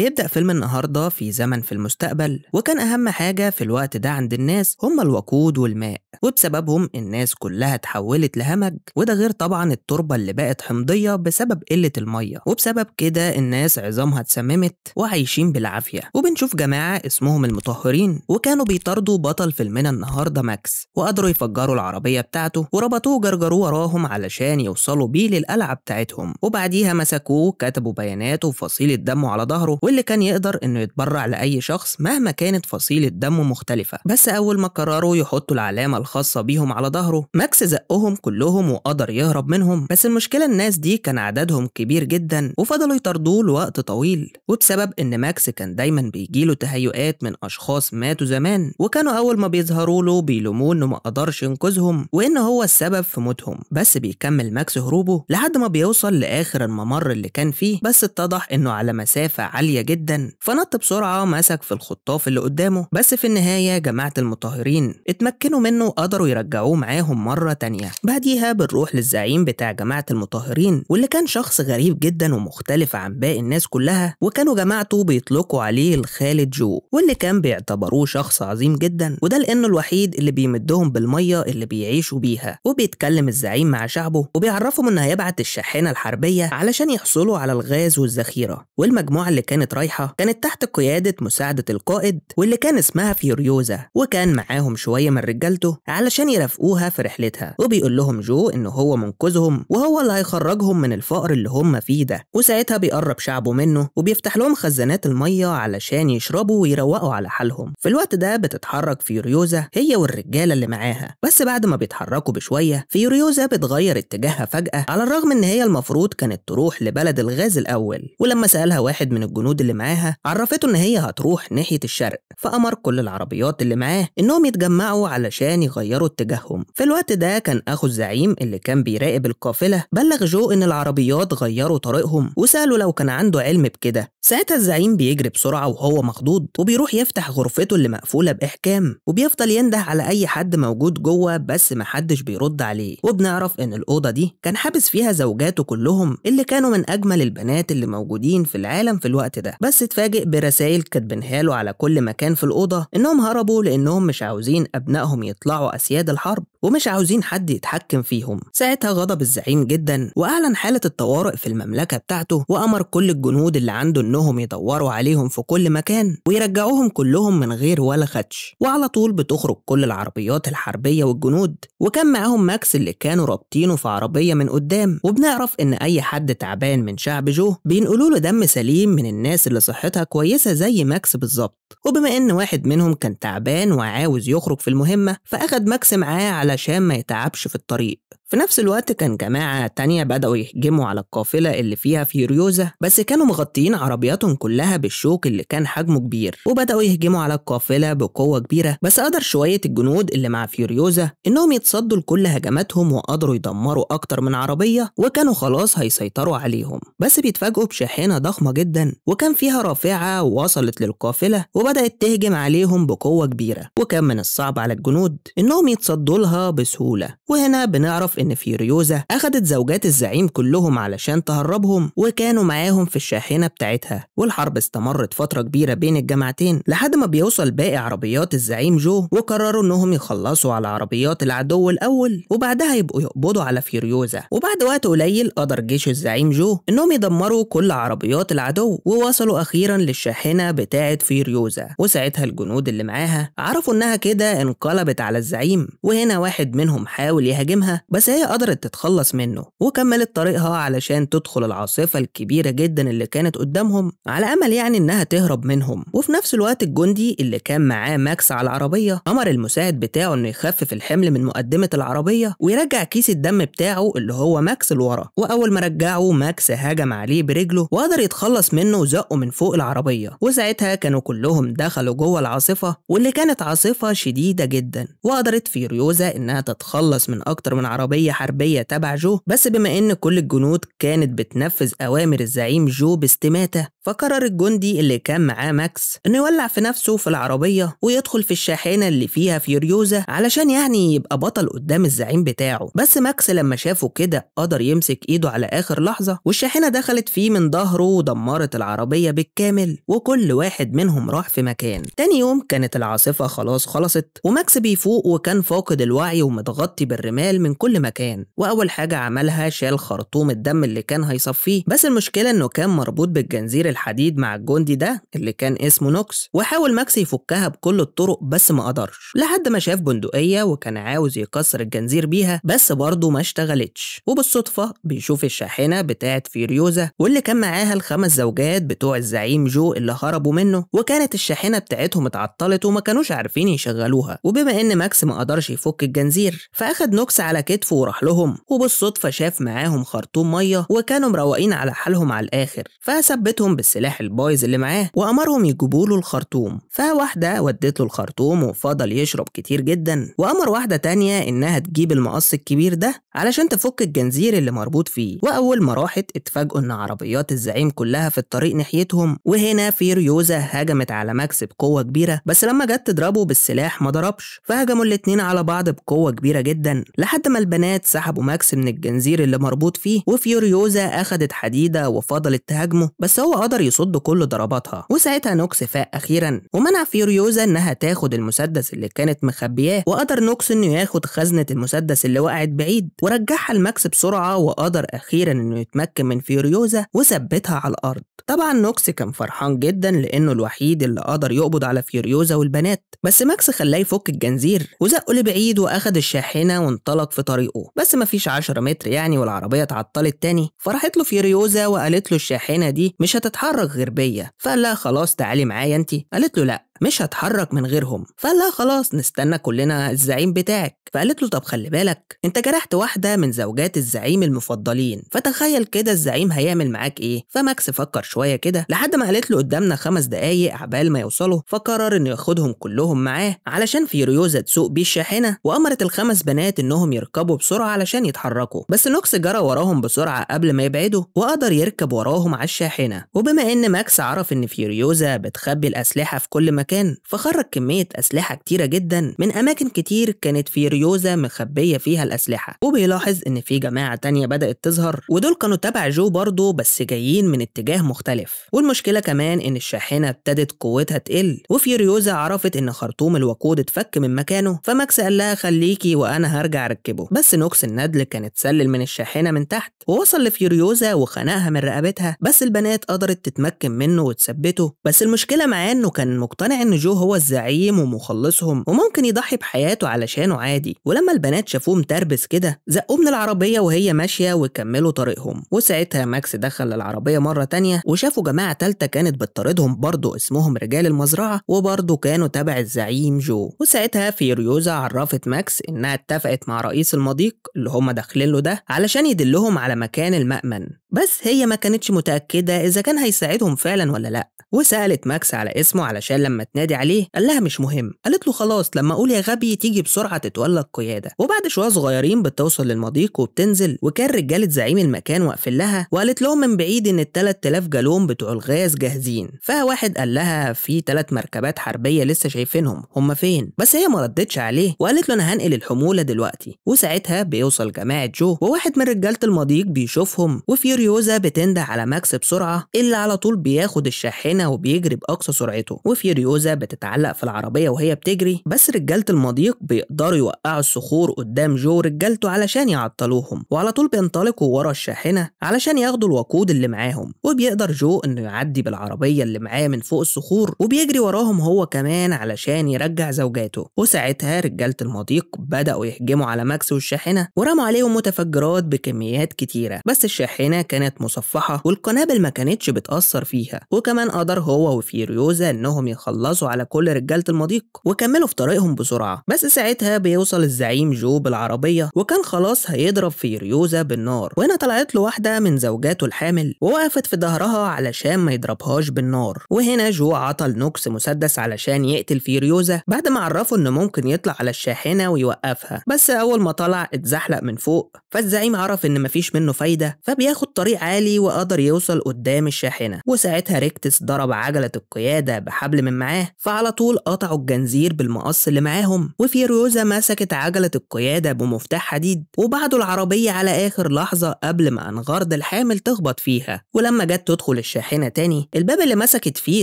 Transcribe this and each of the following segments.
بيبدأ فيلم النهاردة في زمن في المستقبل وكان أهم حاجة في الوقت ده عند الناس هم الوقود والماء وبسببهم الناس كلها اتحولت لهمج وده غير طبعا التربة اللي بقت حمضية بسبب قلة المية وبسبب كده الناس عظامها اتسممت وعايشين بالعافية وبنشوف جماعة اسمهم المطهرين وكانوا بيطاردوا بطل فيلمنا النهاردة ماكس وقدروا يفجروا العربية بتاعته وربطوه جرجروه وراهم علشان يوصلوا بيه للقلعة بتاعتهم وبعديها مسكوه كتبوا بياناته وفصيلة دمه على ظهره واللي كان يقدر إنه يتبرع لأي شخص مهما كانت فصيلة دمه مختلفة بس أول ما قرروا يحطوا العلامة الخاصة بيهم على ظهره ماكس زقهم كلهم وقدر يهرب منهم بس المشكلة الناس دي كان عددهم كبير جدا وفضلوا يطاردوه لوقت طويل وبسبب إن ماكس كان دايما بيجيله تهيؤات من أشخاص ماتوا زمان وكانوا أول ما بيظهروا له بيلوموه إنه ما قدرش ينقذهم وإن هو السبب في موتهم بس بيكمل ماكس هروبه لحد ما بيوصل لآخر الممر اللي كان فيه بس اتضح إنه على مسافة عالية عالية جدا فنط بسرعة مسك في الخطاف اللي قدامه بس في النهاية جماعة المطهرين اتمكنوا منه وقدروا يرجعوه معاهم مرة تانية بعديها بنروح للزعيم بتاع جماعة المطهرين واللي كان شخص غريب جدا ومختلف عن باقي الناس كلها وكانوا جماعته بيطلقوا عليه الخالد جو واللي كان بيعتبروه شخص عظيم جدا وده لأنه الوحيد اللي بيمدهم بالمية اللي بيعيشوا بيها وبيتكلم الزعيم مع شعبه وبيعرفهم إنه هيبعت الشاحنة الحربية علشان يحصلوا على الغاز والذخيرة والمجموعة اللي كانت كانت رايحة كانت تحت قيادة مساعدة القائد واللي كان اسمها فيوريوزا وكان معاهم شوية من رجالته علشان يرافقوها في رحلتها وبيقول لهم جو إن هو منقذهم وهو اللي هيخرجهم من الفقر اللي هم فيه ده وساعتها بيقرب شعبه منه وبيفتح لهم خزانات المية علشان يشربوا ويروقوا على حالهم في الوقت ده بتتحرك فيوريوزا هي والرجالة اللي معاها بس بعد ما بيتحركوا بشوية فيوريوزا بتغير اتجاهها فجأة على الرغم إن هي المفروض كانت تروح لبلد الغاز الأول ولما سألها واحد من الجنود الجنود اللي معاها عرفته إن هي هتروح ناحية الشرق فأمر كل العربيات اللي معاه إنهم يتجمعوا علشان يغيروا اتجاههم في الوقت ده كان أخو الزعيم اللي كان بيراقب القافلة بلغ جو إن العربيات غيروا طريقهم وسأله لو كان عنده علم بكده ساعتها الزعيم بيجري بسرعة وهو مخضوض وبيروح يفتح غرفته اللي مقفولة بإحكام وبيفضل ينده على أي حد موجود جوه بس محدش بيرد عليه وبنعرف إن الأوضة دي كان حابس فيها زوجاته كلهم اللي كانوا من أجمل البنات اللي موجودين في العالم في الوقت كده بس اتفاجئ برسائل كاتبينها له على كل مكان في الأوضة إنهم هربوا لأنهم مش عاوزين أبنائهم يطلعوا أسياد الحرب ومش عاوزين حد يتحكم فيهم ساعتها غضب الزعيم جدا وأعلن حالة الطوارئ في المملكة بتاعته وأمر كل الجنود اللي عنده إنهم يدوروا عليهم في كل مكان ويرجعوهم كلهم من غير ولا خدش وعلى طول بتخرج كل العربيات الحربية والجنود وكان معاهم ماكس اللي كانوا رابطينه في عربية من قدام وبنعرف إن أي حد تعبان من شعب جو بينقلوا له دم سليم من الناس اللي صحتها كويسة زي ماكس بالظبط وبما إن واحد منهم كان تعبان وعاوز يخرج في المهمة فأخد ماكس معاه على علشان ما يتعبش في الطريق في نفس الوقت كان جماعة تانية بدأوا يهجموا على القافلة اللي فيها فيوريوزا بس كانوا مغطيين عربياتهم كلها بالشوك اللي كان حجمه كبير وبدأوا يهجموا على القافلة بقوة كبيرة بس قدر شوية الجنود اللي مع فيوريوزا إنهم يتصدوا لكل هجماتهم وقدروا يدمروا أكتر من عربية وكانوا خلاص هيسيطروا عليهم بس بيتفاجئوا بشاحنة ضخمة جدا وكان فيها رافعة وصلت للقافلة وبدأت تهجم عليهم بقوة كبيرة وكان من الصعب على الجنود إنهم يتصدوا لها بسهولة وهنا بنعرف إن فيوريوزا أخدت زوجات الزعيم كلهم علشان تهربهم وكانوا معاهم في الشاحنة بتاعتها والحرب استمرت فترة كبيرة بين الجماعتين لحد ما بيوصل باقي عربيات الزعيم جو وقرروا إنهم يخلصوا على عربيات العدو الأول وبعدها يبقوا يقبضوا على فيوريوزا وبعد وقت قليل قدر جيش الزعيم جو إنهم يدمروا كل عربيات العدو ووصلوا أخيرا للشاحنة بتاعة فيوريوزا وساعتها الجنود اللي معاها عرفوا إنها كده انقلبت على الزعيم وهنا واحد منهم حاول يهاجمها بس هي قدرت تتخلص منه وكملت طريقها علشان تدخل العاصفة الكبيرة جدا اللي كانت قدامهم على أمل يعني إنها تهرب منهم وفي نفس الوقت الجندي اللي كان معاه ماكس على العربية أمر المساعد بتاعه إنه يخفف الحمل من مقدمة العربية ويرجع كيس الدم بتاعه اللي هو ماكس لورا وأول ما رجعه ماكس هجم عليه برجله وقدر يتخلص منه وزقه من فوق العربية وساعتها كانوا كلهم دخلوا جوه العاصفة واللي كانت عاصفة شديدة جدا وقدرت فيريوزا إنها تتخلص من أكتر من عربية عملية حربية تبع جو بس بما إن كل الجنود كانت بتنفذ أوامر الزعيم جو باستماتة فقرر الجندي اللي كان معاه ماكس إنه يولع في نفسه في العربية ويدخل في الشاحنة اللي فيها فيوريوزا علشان يعني يبقى بطل قدام الزعيم بتاعه بس ماكس لما شافه كده قدر يمسك إيده على آخر لحظة والشاحنة دخلت فيه من ظهره ودمرت العربية بالكامل وكل واحد منهم راح في مكان تاني يوم كانت العاصفة خلاص خلصت وماكس بيفوق وكان فاقد الوعي ومتغطي بالرمال من كل مكان واول حاجه عملها شال خرطوم الدم اللي كان هيصفيه بس المشكله انه كان مربوط بالجنزير الحديد مع الجندي ده اللي كان اسمه نوكس وحاول ماكس يفكها بكل الطرق بس ما قدرش لحد ما شاف بندقيه وكان عاوز يكسر الجنزير بيها بس برضه ما اشتغلتش وبالصدفه بيشوف الشاحنه بتاعه فيريوزا واللي كان معاها الخمس زوجات بتوع الزعيم جو اللي هربوا منه وكانت الشاحنه بتاعتهم اتعطلت وما كانوش عارفين يشغلوها وبما ان ماكس ما قدرش يفك الجنزير فاخد نوكس على كتفه خافوا وراح لهم وبالصدفة شاف معاهم خرطوم مية وكانوا مروقين على حالهم على الآخر فثبتهم بالسلاح البايظ اللي معاه وأمرهم يجيبوا له الخرطوم فواحدة ودت له الخرطوم وفضل يشرب كتير جدا وأمر واحدة تانية إنها تجيب المقص الكبير ده علشان تفك الجنزير اللي مربوط فيه وأول ما راحت اتفاجئوا إن عربيات الزعيم كلها في الطريق ناحيتهم وهنا فيريوزا هجمت على ماكس بقوة كبيرة بس لما جت تضربه بالسلاح ما ضربش فهجموا الاتنين على بعض بقوة كبيرة جدا لحد ما البنات سحبوا ماكس من الجنزير اللي مربوط فيه وفيوريوزا أخدت حديدة وفضلت تهاجمه بس هو قدر يصد كل ضرباتها وساعتها نوكس فاق أخيرا ومنع فيوريوزا إنها تاخد المسدس اللي كانت مخبياه وقدر نوكس إنه ياخد خزنة المسدس اللي وقعت بعيد ورجعها لماكس بسرعة وقدر أخيرا إنه يتمكن من فيوريوزا وثبتها على الأرض طبعا نوكس كان فرحان جدا لأنه الوحيد اللي قدر يقبض على فيوريوزا والبنات بس ماكس خلاه يفك الجنزير وزقه لبعيد وأخد الشاحنة وانطلق في طريقه بس مفيش 10 متر يعني والعربية اتعطلت تاني فراحت له فيوريوزا وقالت له الشاحنة دي مش هتتحرك غير بيا فقال لها خلاص تعالي معايا انت قالت له لا مش هتحرك من غيرهم فقال لها خلاص نستنى كلنا الزعيم بتاعك فقالت له طب خلي بالك انت جرحت واحده من زوجات الزعيم المفضلين فتخيل كده الزعيم هيعمل معاك ايه فماكس فكر شويه كده لحد ما قالت له قدامنا خمس دقايق عبال ما يوصلوا فقرر انه ياخدهم كلهم معاه علشان فيريوزا تسوق بيه الشاحنه وامرت الخمس بنات انهم يركبوا بسرعه علشان يتحركوا بس نوكس جرى وراهم بسرعه قبل ما يبعدوا وقدر يركب وراهم على الشاحنه وبما ان ماكس عرف ان فيريوزا بتخبي الاسلحه في كل مكان المكان فخرج كمية أسلحة كتيرة جدا من أماكن كتير كانت ريوزا مخبية فيها الأسلحة وبيلاحظ إن في جماعة تانية بدأت تظهر ودول كانوا تبع جو برضه بس جايين من اتجاه مختلف والمشكلة كمان إن الشاحنة ابتدت قوتها تقل ريوزا عرفت إن خرطوم الوقود اتفك من مكانه فماكس قال لها خليكي وأنا هرجع أركبه بس نوكس الندل كان اتسلل من الشاحنة من تحت ووصل لفيريوزا وخنقها من رقبتها بس البنات قدرت تتمكن منه وتثبته بس المشكلة معاه إنه كان مقتنع ان جو هو الزعيم ومخلصهم وممكن يضحي بحياته علشانه عادي ولما البنات شافوه متربس كده زقوه من العربية وهي ماشية وكملوا طريقهم وساعتها ماكس دخل العربية مرة تانية وشافوا جماعة تالتة كانت بتطاردهم برضه اسمهم رجال المزرعة وبرضه كانوا تبع الزعيم جو وساعتها فيريوزا عرفت ماكس انها اتفقت مع رئيس المضيق اللي هما داخلين له ده علشان يدلهم على مكان المأمن بس هي ما كانتش متأكدة إذا كان هيساعدهم فعلا ولا لأ وسألت ماكس على اسمه علشان لما تنادي عليه قال لها مش مهم قالت له خلاص لما أقول يا غبي تيجي بسرعة تتولى القيادة وبعد شوية صغيرين بتوصل للمضيق وبتنزل وكان رجالة زعيم المكان واقفين لها وقالت لهم من بعيد إن ال 3000 جالون بتوع الغاز جاهزين فواحد قال لها في ثلاث مركبات حربية لسه شايفينهم هم فين بس هي ما ردتش عليه وقالت له أنا هنقل الحمولة دلوقتي وساعتها بيوصل جماعة جو وواحد من رجالة المضيق بيشوفهم وفي فيوريوزا بتنده على ماكس بسرعة اللي على طول بياخد الشاحنة وبيجري بأقصى سرعته وفيريوزا بتتعلق في العربية وهي بتجري بس رجالة المضيق بيقدروا يوقعوا الصخور قدام جو ورجالته علشان يعطلوهم وعلى طول بينطلقوا ورا الشاحنة علشان ياخدوا الوقود اللي معاهم وبيقدر جو إنه يعدي بالعربية اللي معاه من فوق الصخور وبيجري وراهم هو كمان علشان يرجع زوجاته وساعتها رجالة المضيق بدأوا يهجموا على ماكس والشاحنة ورموا عليهم متفجرات بكميات كتيرة بس الشاحنة كانت مصفحة والقنابل ما كانتش بتأثر فيها وكمان قدر هو وفيريوزا إنهم يخلصوا على كل رجالة المضيق وكملوا في طريقهم بسرعة بس ساعتها بيوصل الزعيم جو بالعربية وكان خلاص هيضرب فيريوزا بالنار وهنا طلعت له واحدة من زوجاته الحامل ووقفت في ظهرها علشان ما يضربهاش بالنار وهنا جو عطل نوكس مسدس علشان يقتل فيريوزا بعد ما عرفه إنه ممكن يطلع على الشاحنة ويوقفها بس أول ما طلع اتزحلق من فوق فالزعيم عرف إن مفيش منه فايدة فبياخد الطريق عالي وقدر يوصل قدام الشاحنة وساعتها ريكتس ضرب عجلة القيادة بحبل من معاه فعلى طول قطعوا الجنزير بالمقص اللي معاهم وفيريوزا مسكت عجلة القيادة بمفتاح حديد وبعدوا العربية على آخر لحظة قبل ما أنغارد الحامل تخبط فيها ولما جت تدخل الشاحنة تاني الباب اللي مسكت فيه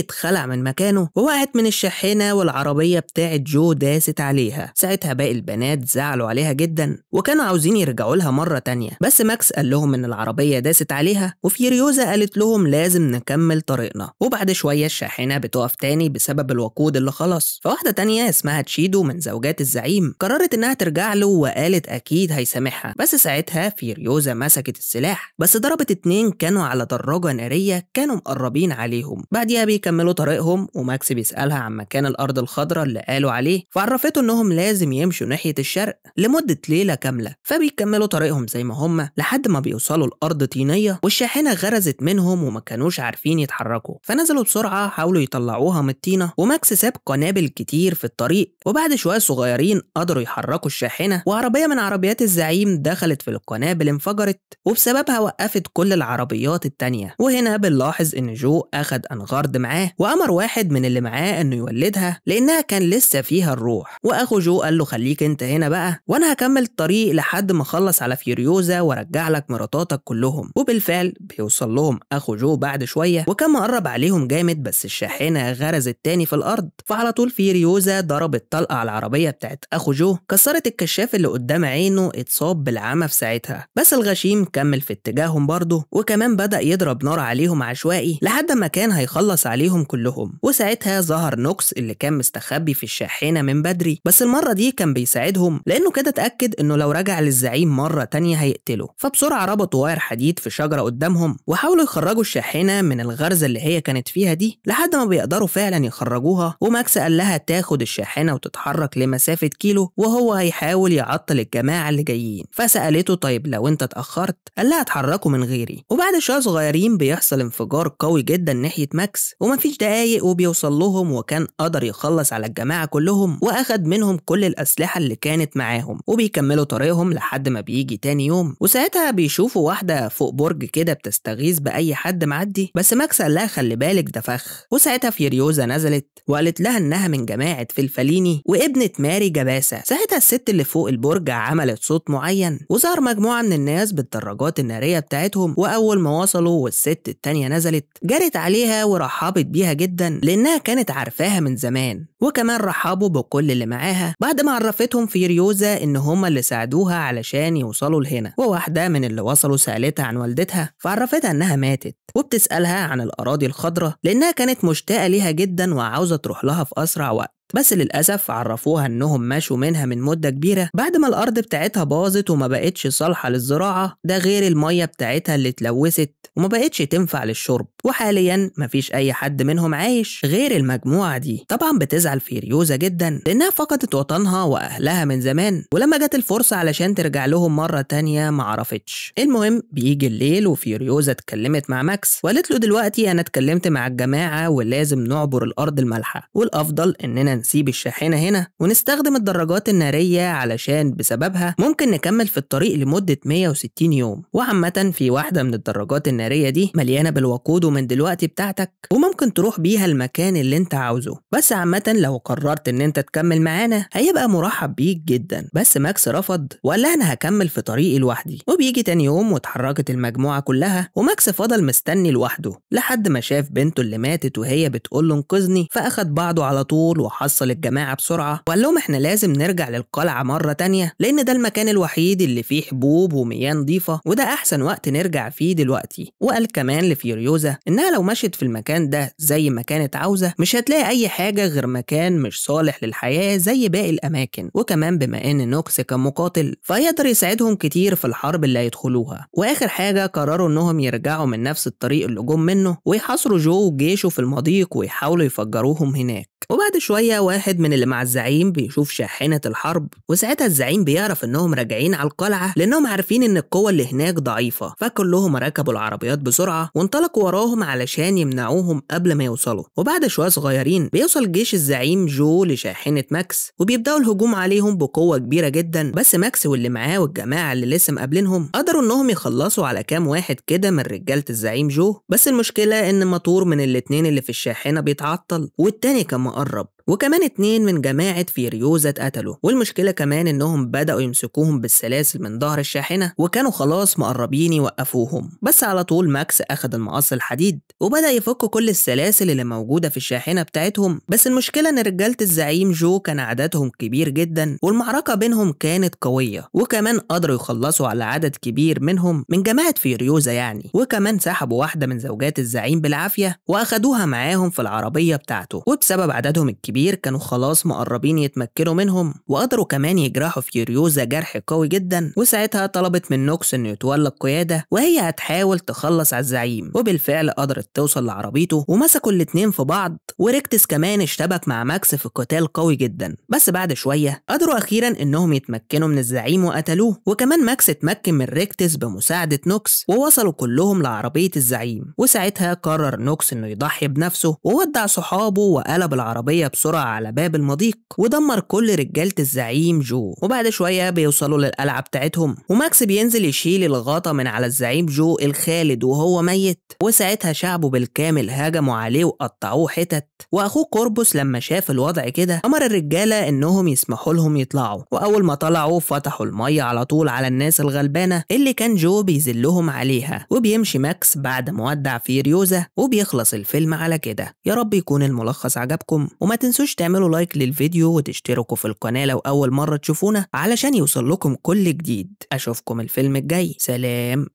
اتخلع من مكانه ووقعت من الشاحنة والعربية بتاعت جو داست عليها ساعتها باقي البنات زعلوا عليها جدا وكانوا عاوزين يرجعوا لها مرة تانية بس ماكس قال لهم إن العربية داست ردت عليها وفيريوزا قالت لهم لازم نكمل طريقنا وبعد شوية الشاحنة بتقف تاني بسبب الوقود اللي خلص فواحدة تانية اسمها تشيدو من زوجات الزعيم قررت انها ترجع له وقالت اكيد هيسامحها بس ساعتها فيريوزا مسكت السلاح بس ضربت اتنين كانوا على دراجة نارية كانوا مقربين عليهم بعديها بيكملوا طريقهم وماكس بيسألها عن مكان الأرض الخضراء اللي قالوا عليه فعرفته إنهم لازم يمشوا ناحية الشرق لمدة ليلة كاملة فبيكملوا طريقهم زي ما هم لحد ما بيوصلوا الارض طينية الصينية والشاحنة غرزت منهم وما كانوش عارفين يتحركوا فنزلوا بسرعة حاولوا يطلعوها من الطينة وماكس ساب قنابل كتير في الطريق وبعد شوية صغيرين قدروا يحركوا الشاحنة وعربية من عربيات الزعيم دخلت في القنابل انفجرت وبسببها وقفت كل العربيات التانية وهنا بنلاحظ إن جو أخد أنغارد معاه وأمر واحد من اللي معاه إنه يولدها لأنها كان لسه فيها الروح وأخو جو قال له خليك أنت هنا بقى وأنا هكمل الطريق لحد ما أخلص على فيوريوزا وأرجع لك مراتاتك كلهم وبالفعل بيوصل لهم أخو جو بعد شوية وكان مقرب عليهم جامد بس الشاحنة غرزت تاني في الأرض فعلى طول فيريوزا ضربت طلقة على العربية بتاعت أخو جو كسرت الكشاف اللي قدام عينه اتصاب بالعمى في ساعتها بس الغشيم كمل في اتجاههم برضه وكمان بدأ يضرب نار عليهم عشوائي لحد ما كان هيخلص عليهم كلهم وساعتها ظهر نوكس اللي كان مستخبي في الشاحنة من بدري بس المرة دي كان بيساعدهم لأنه كده اتأكد إنه لو رجع للزعيم مرة تانية هيقتله فبسرعة ربطوا واير حديد في في شجرة قدامهم وحاولوا يخرجوا الشاحنة من الغرزة اللي هي كانت فيها دي لحد ما بيقدروا فعلا يخرجوها وماكس قال لها تاخد الشاحنة وتتحرك لمسافة كيلو وهو هيحاول يعطل الجماعة اللي جايين فسألته طيب لو انت اتأخرت قال لها اتحركوا من غيري وبعد شوية صغيرين بيحصل انفجار قوي جدا ناحية ماكس ومفيش دقايق وبيوصل لهم وكان قدر يخلص على الجماعة كلهم وأخد منهم كل الأسلحة اللي كانت معاهم وبيكملوا طريقهم لحد ما بيجي تاني يوم وساعتها بيشوفوا واحدة فوق برج كده بتستغيث بأي حد معدي بس ماكس قال لها خلي بالك ده فخ وساعتها فيريوزا نزلت وقالت لها إنها من جماعة فلفليني وابنة ماري جباسة ساعتها الست اللي فوق البرج عملت صوت معين وظهر مجموعة من الناس بالدراجات النارية بتاعتهم وأول ما وصلوا والست التانية نزلت جرت عليها ورحبت بيها جدا لأنها كانت عارفاها من زمان وكمان رحبوا بكل اللي معاها بعد ما عرفتهم فيريوزا إن هما اللي ساعدوها علشان يوصلوا لهنا وواحدة من اللي وصلوا سألتها عن والدتها فعرفتها إنها ماتت وبتسألها عن الأراضي الخضراء لأنها كانت مشتاقة ليها جدا وعاوزة تروح لها في أسرع وقت بس للأسف عرفوها إنهم ماشوا منها من مدة كبيرة بعد ما الأرض بتاعتها باظت وما بقتش صالحة للزراعة ده غير المية بتاعتها اللي اتلوثت وما بقتش تنفع للشرب وحاليا مفيش أي حد منهم عايش غير المجموعة دي طبعا بتزعل فيريوزا جدا لأنها فقدت وطنها وأهلها من زمان ولما جت الفرصة علشان ترجع لهم مرة تانية معرفتش المهم بيجي الليل وفيريوزا اتكلمت مع ماكس وقالت له دلوقتي أنا اتكلمت مع الجماعة ولازم نعبر الأرض المالحة والأفضل إننا هنسيب الشاحنة هنا ونستخدم الدراجات النارية علشان بسببها ممكن نكمل في الطريق لمدة 160 يوم وعامة في واحدة من الدراجات النارية دي مليانة بالوقود ومن دلوقتي بتاعتك وممكن تروح بيها المكان اللي انت عاوزه بس عامة لو قررت ان انت تكمل معانا هيبقى مرحب بيك جدا بس ماكس رفض وقال لها انا هكمل في طريقي لوحدي وبيجي تاني يوم واتحركت المجموعة كلها وماكس فضل مستني لوحده لحد ما شاف بنته اللي ماتت وهي بتقول له انقذني فاخد بعضه على طول وحصل عصل الجماعة بسرعة وقال لهم احنا لازم نرجع للقلعة مرة تانية لأن ده المكان الوحيد اللي فيه حبوب ومياه نظيفة وده أحسن وقت نرجع فيه دلوقتي وقال كمان لفيوريوزا إنها لو مشت في المكان ده زي ما كانت عاوزة مش هتلاقي أي حاجة غير مكان مش صالح للحياة زي باقي الأماكن وكمان بما إن نوكس كان مقاتل فيقدر يساعدهم كتير في الحرب اللي هيدخلوها وآخر حاجة قرروا إنهم يرجعوا من نفس الطريق اللي جم منه ويحاصروا جو وجيشه في المضيق ويحاولوا يفجروهم هناك وبعد شوية واحد من اللي مع الزعيم بيشوف شاحنة الحرب وساعتها الزعيم بيعرف انهم راجعين على القلعة لانهم عارفين ان القوة اللي هناك ضعيفة فكلهم ركبوا العربيات بسرعة وانطلقوا وراهم علشان يمنعوهم قبل ما يوصلوا وبعد شوية صغيرين بيوصل جيش الزعيم جو لشاحنة ماكس وبيبدأوا الهجوم عليهم بقوة كبيرة جدا بس ماكس واللي معاه والجماعة اللي لسه مقابلينهم قدروا انهم يخلصوا على كام واحد كده من رجالة الزعيم جو بس المشكلة ان مطور من الاتنين اللي في الشاحنة بيتعطل والتاني كان مقرب وكمان اتنين من جماعة فيريوزا اتقتلوا والمشكلة كمان انهم بدأوا يمسكوهم بالسلاسل من ظهر الشاحنة وكانوا خلاص مقربين يوقفوهم بس على طول ماكس أخد المقص الحديد وبدأ يفك كل السلاسل اللي موجودة في الشاحنة بتاعتهم بس المشكلة ان رجالة الزعيم جو كان عددهم كبير جدا والمعركة بينهم كانت قوية وكمان قدروا يخلصوا على عدد كبير منهم من جماعة فيريوزا يعني وكمان سحبوا واحدة من زوجات الزعيم بالعافية وأخدوها معاهم في العربية بتاعته وبسبب عددهم الكبير كبير كانوا خلاص مقربين يتمكنوا منهم وقدروا كمان يجرحوا فيوريوزا جرح قوي جدا وساعتها طلبت من نوكس انه يتولى القياده وهي هتحاول تخلص على الزعيم وبالفعل قدرت توصل لعربيته ومسكوا الاتنين في بعض وريكتس كمان اشتبك مع ماكس في قتال قوي جدا بس بعد شويه قدروا اخيرا انهم يتمكنوا من الزعيم وقتلوه وكمان ماكس اتمكن من ريكتس بمساعده نوكس ووصلوا كلهم لعربيه الزعيم وساعتها قرر نوكس انه يضحي بنفسه وودع صحابه وقلب العربيه بسرعه بسرعة على باب المضيق ودمر كل رجالة الزعيم جو وبعد شوية بيوصلوا للقلعة بتاعتهم وماكس بينزل يشيل الغطا من على الزعيم جو الخالد وهو ميت وساعتها شعبه بالكامل هجموا عليه وقطعوه حتت واخوه كوربوس لما شاف الوضع كده امر الرجالة انهم يسمحوا لهم يطلعوا واول ما طلعوا فتحوا المية على طول على الناس الغلبانة اللي كان جو بيذلهم عليها وبيمشي ماكس بعد مودع فيريوزا وبيخلص الفيلم على كده يا رب يكون الملخص عجبكم وما تنسوا تنسوش تعملوا لايك للفيديو وتشتركوا في القناة لو أول مرة تشوفونا علشان يوصل لكم كل جديد أشوفكم الفيلم الجاي سلام